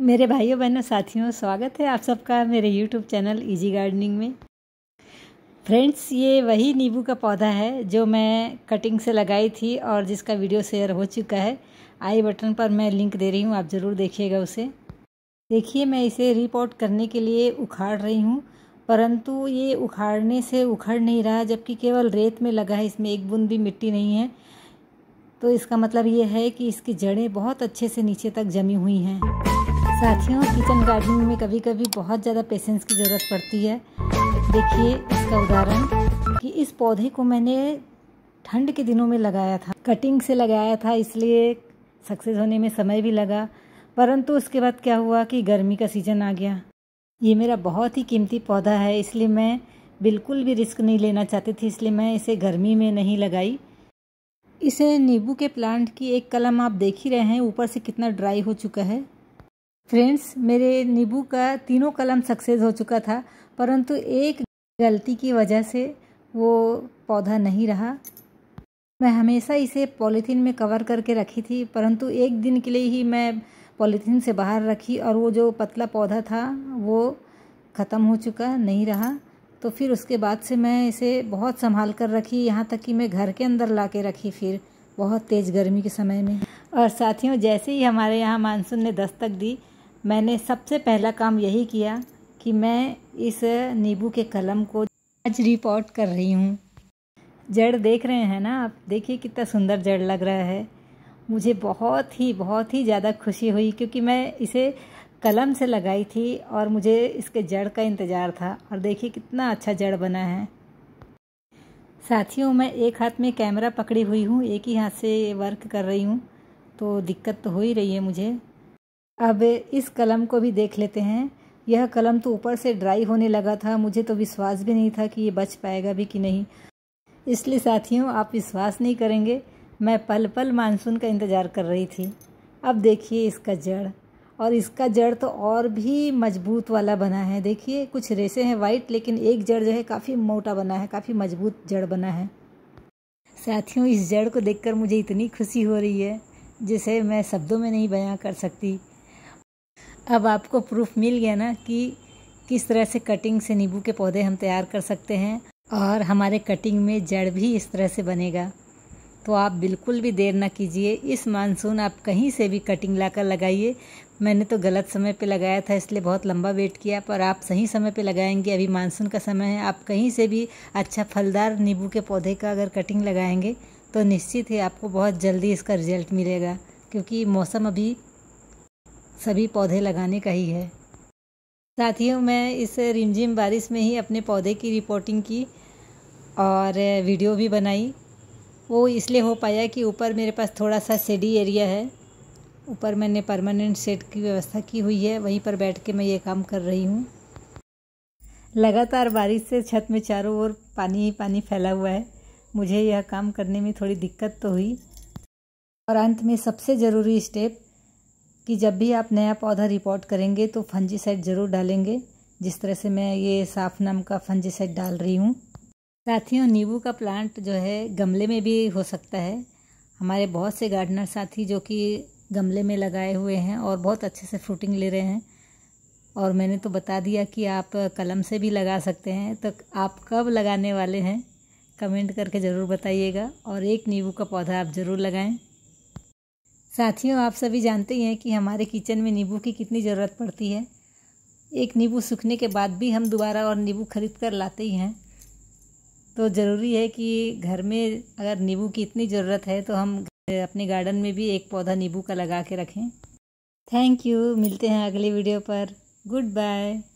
मेरे भाइयों बहनों साथियों स्वागत है आप सबका मेरे YouTube चैनल इजी गार्डनिंग में फ्रेंड्स ये वही नींबू का पौधा है जो मैं कटिंग से लगाई थी और जिसका वीडियो शेयर हो चुका है आई बटन पर मैं लिंक दे रही हूँ आप ज़रूर देखिएगा उसे देखिए मैं इसे रिपोर्ट करने के लिए उखाड़ रही हूँ परंतु ये उखाड़ने से उखड़ नहीं रहा जबकि केवल रेत में लगा है इसमें एक बूंद भी मिट्टी नहीं है तो इसका मतलब ये है कि इसकी जड़ें बहुत अच्छे से नीचे तक जमी हुई हैं साथियों किचन गार्डनिंग में कभी कभी बहुत ज़्यादा पेशेंस की ज़रूरत पड़ती है देखिए इसका उदाहरण कि इस पौधे को मैंने ठंड के दिनों में लगाया था कटिंग से लगाया था इसलिए सक्सेस होने में समय भी लगा परंतु उसके बाद क्या हुआ कि गर्मी का सीज़न आ गया ये मेरा बहुत ही कीमती पौधा है इसलिए मैं बिल्कुल भी रिस्क नहीं लेना चाहती थी इसलिए मैं इसे गर्मी में नहीं लगाई इसे नींबू के प्लांट की एक कलम आप देख ही रहे हैं ऊपर से कितना ड्राई हो चुका है फ्रेंड्स मेरे नींबू का तीनों कलम सक्सेस हो चुका था परंतु एक गलती की वजह से वो पौधा नहीं रहा मैं हमेशा इसे पॉलीथीन में कवर करके रखी थी परंतु एक दिन के लिए ही मैं पॉलीथीन से बाहर रखी और वो जो पतला पौधा था वो ख़त्म हो चुका नहीं रहा तो फिर उसके बाद से मैं इसे बहुत संभाल कर रखी यहाँ तक कि मैं घर के अंदर ला के रखी फिर बहुत तेज़ गर्मी के समय में और साथियों जैसे ही हमारे यहाँ मानसून ने दस्तक दी मैंने सबसे पहला काम यही किया कि मैं इस नींबू के कलम को आज रिपोर्ट कर रही हूँ जड़ देख रहे हैं ना आप देखिए कितना सुंदर जड़ लग रहा है मुझे बहुत ही बहुत ही ज़्यादा खुशी हुई क्योंकि मैं इसे कलम से लगाई थी और मुझे इसके जड़ का इंतज़ार था और देखिए कितना अच्छा जड़ बना है साथियों मैं एक हाथ में कैमरा पकड़ी हुई हूँ एक ही हाथ से वर्क कर रही हूँ तो दिक्कत तो हो ही रही है मुझे अब इस कलम को भी देख लेते हैं यह कलम तो ऊपर से ड्राई होने लगा था मुझे तो विश्वास भी नहीं था कि ये बच पाएगा भी कि नहीं इसलिए साथियों आप विश्वास नहीं करेंगे मैं पल पल मानसून का इंतज़ार कर रही थी अब देखिए इसका जड़ और इसका जड़ तो और भी मजबूत वाला बना है देखिए कुछ रेसे हैं वाइट लेकिन एक जड़ जो है काफ़ी मोटा बना है काफ़ी मजबूत जड़ बना है साथियों इस जड़ को देखकर मुझे इतनी खुशी हो रही है जिसे मैं शब्दों में नहीं बयां कर सकती अब आपको प्रूफ मिल गया ना कि किस तरह से कटिंग से नींबू के पौधे हम तैयार कर सकते हैं और हमारे कटिंग में जड़ भी इस तरह से बनेगा तो आप बिल्कुल भी देर ना कीजिए इस मानसून आप कहीं से भी कटिंग लाकर लगाइए मैंने तो गलत समय पे लगाया था इसलिए बहुत लंबा वेट किया पर आप सही समय पे लगाएंगे अभी मानसून का समय है आप कहीं से भी अच्छा फलदार नींबू के पौधे का अगर कटिंग लगाएंगे तो निश्चित ही आपको बहुत जल्दी इसका रिजल्ट मिलेगा क्योंकि मौसम अभी सभी पौधे लगाने का ही है साथियों मैं इस रिमझिम बारिश में ही अपने पौधे की रिपोर्टिंग की और वीडियो भी बनाई वो इसलिए हो पाया कि ऊपर मेरे पास थोड़ा सा शेडी एरिया है ऊपर मैंने परमानेंट सेट की व्यवस्था की हुई है वहीं पर बैठ के मैं ये काम कर रही हूँ लगातार बारिश से छत में चारों ओर पानी ही पानी फैला हुआ है मुझे यह काम करने में थोड़ी दिक्कत तो हुई और अंत में सबसे ज़रूरी स्टेप कि जब भी आप नया पौधा रिपोर्ट करेंगे तो फंजीसाइड ज़रूर डालेंगे जिस तरह से मैं ये साफ़ नम का फंजीसाइड डाल रही हूँ साथियों नींबू का प्लांट जो है गमले में भी हो सकता है हमारे बहुत से गार्डनर साथी जो कि गमले में लगाए हुए हैं और बहुत अच्छे से फ्रूटिंग ले रहे हैं और मैंने तो बता दिया कि आप कलम से भी लगा सकते हैं तो आप कब लगाने वाले हैं कमेंट करके ज़रूर बताइएगा और एक नींबू का पौधा आप ज़रूर लगाएं साथियों आप सभी जानते ही हैं कि हमारे किचन में नींबू की कितनी ज़रूरत पड़ती है एक नींबू सूखने के बाद भी हम दोबारा और नींबू खरीद कर लाते ही हैं तो ज़रूरी है कि घर में अगर नींबू की इतनी ज़रूरत है तो हम अपने गार्डन में भी एक पौधा नींबू का लगा के रखें थैंक यू मिलते हैं अगले वीडियो पर गुड बाय